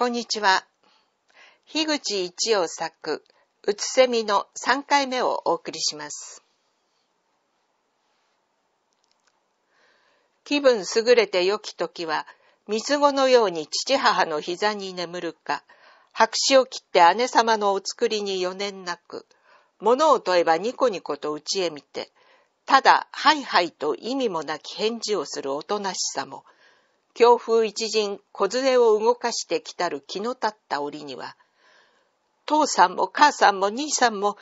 こんにちは。樋口一葉作、うつせみの3回目をお送りします。気分優れて良き時は、三つ子のように父母の膝に眠るか、白紙を切って姉様のお作りに余念なく、物を問えばニコニコとうちへ見て、ただ、はいはいと意味もなき返事をするおとなしさも、強風一陣、小杖を動かして来たる気の立った折には、父さんも母さんも兄さんも、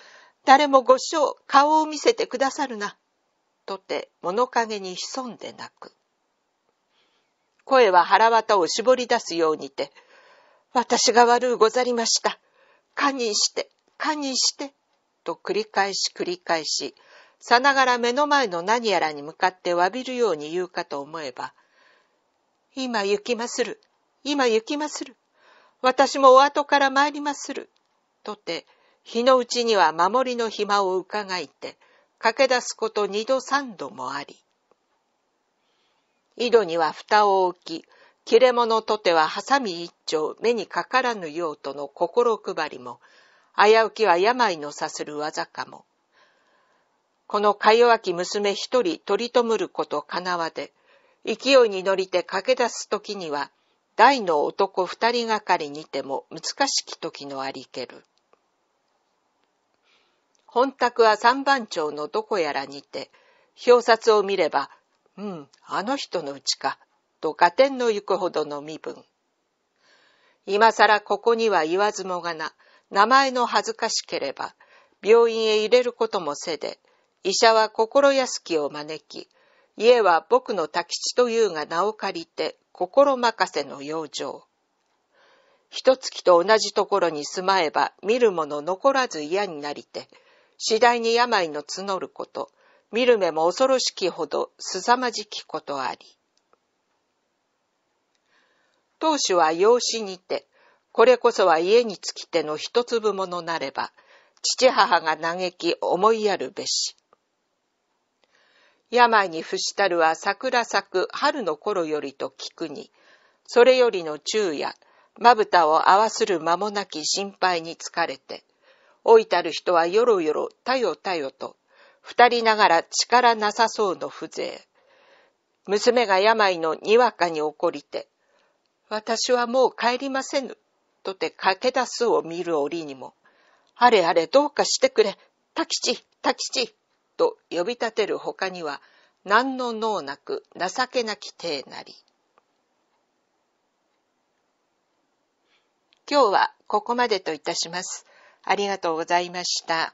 誰もご師顔を見せてくださるな、とて物陰に潜んで泣く。声は腹綿を絞り出すようにて、私が悪うござりました。堪忍して、堪忍して、と繰り返し繰り返し、さながら目の前の何やらに向かって詫びるように言うかと思えば、今行きまする。今行きまする。私もお後から参りまする。とて、日のうちには守りの暇を伺いて、駆け出すこと二度三度もあり。井戸には蓋を置き、切れ者とてはハサミ一丁目にかからぬようとの心配りも、危うきは病のさする技かも。このかよわき娘一人取り留むることかなわで、勢いに乗りて駆け出す時には、大の男二人がかりにても難しき時のありける。本宅は三番町のどこやらにて、表札を見れば、うん、あの人のうちか、と合点の行くほどの身分。今さらここには言わずもがな、名前の恥ずかしければ、病院へ入れることもせで、医者は心安きを招き、家は僕の多吉というが名を借りて、心任せの養生。一月と同じところに住まえば、見るもの残らず嫌になりて、次第に病の募ること、見る目も恐ろしきほどすさまじきことあり。当主は養子にて、これこそは家につきての一粒ものなれば、父母が嘆き思いやるべし。病に伏したるは桜咲く春の頃よりと聞くに、それよりの昼夜、まぶたを合わする間もなき心配に疲れて、老いたる人はよろよろ、たよたよと、二人ながら力なさそうの風情。娘が病のにわかに怒こりて、私はもう帰りませぬ、とて駆け出すを見る折にも、あれあれどうかしてくれ、ち、たきち。と呼び立てる他には何の能なく情けなき体なり今日はここまでといたします。ありがとうございました。